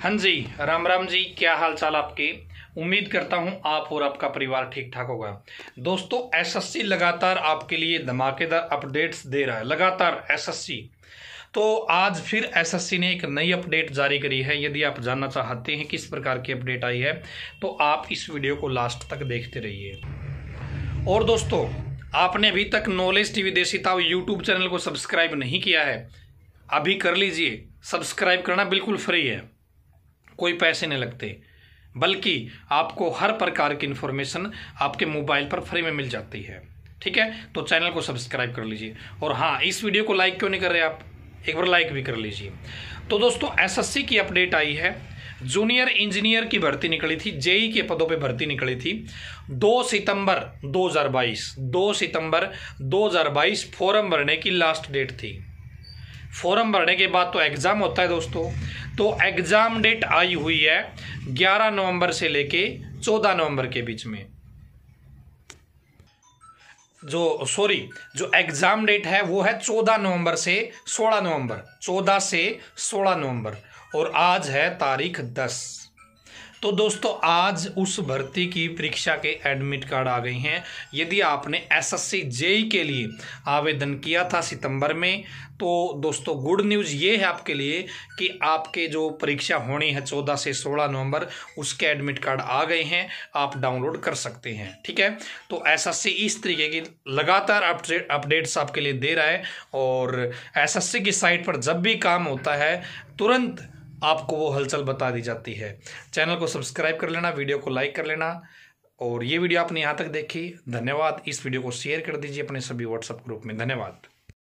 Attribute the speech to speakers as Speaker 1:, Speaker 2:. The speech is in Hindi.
Speaker 1: हाँ जी राम राम जी क्या हाल चाल आपके उम्मीद करता हूं आप और आपका परिवार ठीक ठाक होगा दोस्तों एसएससी लगातार आपके लिए धमाकेदार अपडेट्स दे रहा है लगातार एसएससी तो आज फिर एसएससी ने एक नई अपडेट जारी करी है यदि आप जानना चाहते हैं किस प्रकार की अपडेट आई है तो आप इस वीडियो को लास्ट तक देखते रहिए और दोस्तों आपने अभी तक नॉलेज टीवी देसी ताव यूट्यूब चैनल को सब्सक्राइब नहीं किया है अभी कर लीजिए सब्सक्राइब करना बिल्कुल फ्री है कोई पैसे नहीं लगते बल्कि आपको हर प्रकार की इन्फॉर्मेशन आपके मोबाइल पर फ्री में मिल जाती है ठीक है तो चैनल को सब्सक्राइब कर लीजिए और हाँ इस वीडियो को लाइक क्यों नहीं कर रहे आप एक बार लाइक भी कर लीजिए तो दोस्तों एसएससी की अपडेट आई है जूनियर इंजीनियर की भर्ती निकली थी जेई e के पदों पे भर्ती निकली थी 2 सितंबर 2022 2 सितंबर 2022 फॉर्म भरने की लास्ट डेट थी फॉर्म भरने के बाद तो एग्ज़ाम होता है दोस्तों तो एग्ज़ाम डेट आई हुई है 11 नवंबर से लेके 14 नवंबर के बीच में जो सॉरी जो एग्ज़ाम डेट है वो है 14 नवंबर से 16 नवंबर 14 से 16 नवंबर और आज है तारीख 10 तो दोस्तों आज उस भर्ती की परीक्षा के एडमिट कार्ड आ गई हैं यदि आपने एसएससी जेई e के लिए आवेदन किया था सितंबर में तो दोस्तों गुड न्यूज़ ये है आपके लिए कि आपके जो परीक्षा होनी है 14 से 16 नवंबर उसके एडमिट कार्ड आ गए हैं आप डाउनलोड कर सकते हैं ठीक है तो एसएससी इस तरीके की लगातार अपडेट्स आपके लिए दे रहा है और एसएससी की साइट पर जब भी काम होता है तुरंत आपको वो हलचल बता दी जाती है चैनल को सब्सक्राइब कर लेना वीडियो को लाइक कर लेना और ये वीडियो आपने यहाँ तक देखी धन्यवाद इस वीडियो को शेयर कर दीजिए अपने सभी व्हाट्सएप ग्रुप में धन्यवाद